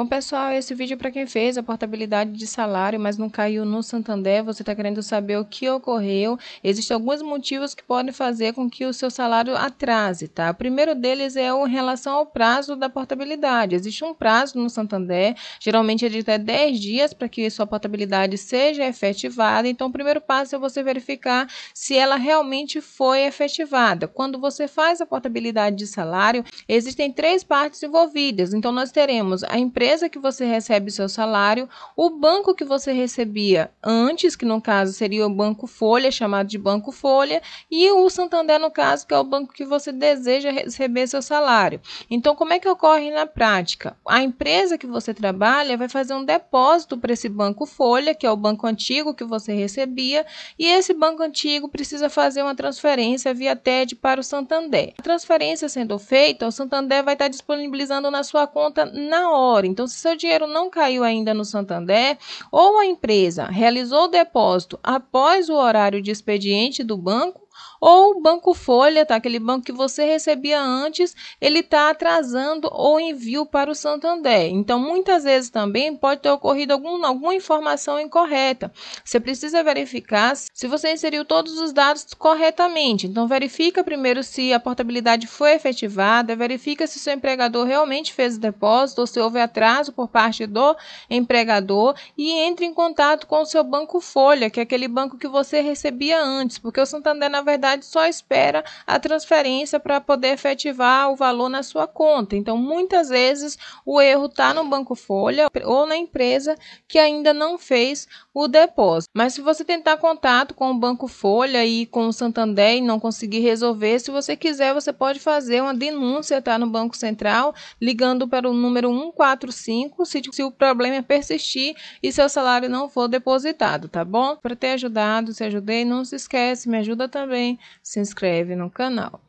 Bom, pessoal, esse vídeo é para quem fez a portabilidade de salário, mas não caiu no Santander, você está querendo saber o que ocorreu. Existem alguns motivos que podem fazer com que o seu salário atrase, tá? O primeiro deles é em relação ao prazo da portabilidade. Existe um prazo no Santander, geralmente é de até 10 dias para que sua portabilidade seja efetivada. Então, o primeiro passo é você verificar se ela realmente foi efetivada. Quando você faz a portabilidade de salário, existem três partes envolvidas. Então, nós teremos a empresa empresa que você recebe o seu salário, o banco que você recebia antes, que no caso seria o Banco Folha, chamado de Banco Folha, e o Santander, no caso, que é o banco que você deseja receber seu salário. Então, como é que ocorre na prática? A empresa que você trabalha vai fazer um depósito para esse Banco Folha, que é o banco antigo que você recebia, e esse banco antigo precisa fazer uma transferência via TED para o Santander. A transferência sendo feita, o Santander vai estar disponibilizando na sua conta na hora. Então, então, se seu dinheiro não caiu ainda no Santander, ou a empresa realizou o depósito após o horário de expediente do banco, ou o banco folha, tá? Aquele banco que você recebia antes, ele está atrasando o envio para o Santander. Então, muitas vezes também pode ter ocorrido algum, alguma informação incorreta. Você precisa verificar se você inseriu todos os dados corretamente. Então, verifica primeiro se a portabilidade foi efetivada, verifica se seu empregador realmente fez o depósito ou se houve atraso por parte do empregador e entre em contato com o seu banco folha, que é aquele banco que você recebia antes, porque o Santander na na verdade só espera a transferência para poder efetivar o valor na sua conta. Então, muitas vezes o erro está no Banco Folha ou na empresa que ainda não fez o depósito. Mas se você tentar contato com o Banco Folha e com o Santander e não conseguir resolver, se você quiser, você pode fazer uma denúncia tá, no Banco Central, ligando para o número 145 se, se o problema é persistir e seu salário não for depositado, tá bom? Para ter ajudado, se ajudei, não se esquece, me ajuda também também se inscreve no canal.